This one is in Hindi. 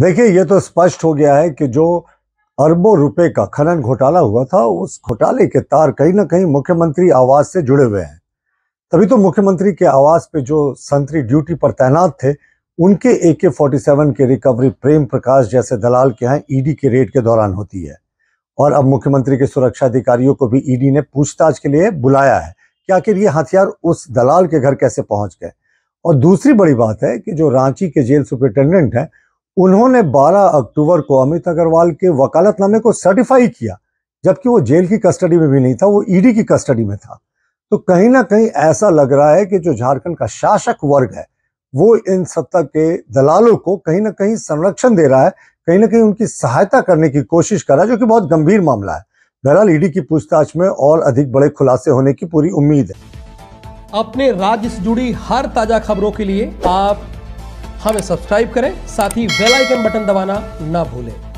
देखिए ये तो स्पष्ट हो गया है कि जो अरबों रुपए का खनन घोटाला हुआ था उस घोटाले के तार कहीं ना कहीं मुख्यमंत्री आवास से जुड़े हुए हैं तभी तो मुख्यमंत्री के आवास पे जो संतरी ड्यूटी पर तैनात थे उनके ए के फोर्टी सेवन की रिकवरी प्रेम प्रकाश जैसे दलाल के यहाँ ईडी के रेड के दौरान होती है और अब मुख्यमंत्री के सुरक्षा अधिकारियों को भी ईडी ने पूछताछ के लिए बुलाया है कि आखिर ये हथियार उस दलाल के घर कैसे पहुंच गए और दूसरी बड़ी बात है कि जो रांची के जेल सुप्रिंटेंडेंट हैं उन्होंने 12 अक्टूबर को अमित अग्रवाल के वकालतनामे को सर्टिफाई किया जबकि वो जेल की कस्टडी में भी नहीं था वो ईडी e की कस्टडी में था तो कहीं ना कहीं ऐसा लग रहा है कि जो झारखंड का शासक वर्ग है वो इन सत्ता के दलालों को कहीं ना कहीं संरक्षण दे रहा है कहीं ना कहीं उनकी सहायता करने की कोशिश कर रहा है जो कि बहुत गंभीर मामला है बहरहाल ईडी e की पूछताछ में और अधिक बड़े खुलासे होने की पूरी उम्मीद है अपने राज्य से जुड़ी हर ताजा खबरों के लिए आप हमें सब्सक्राइब करें साथ ही बेल आइकन बटन दबाना ना भूलें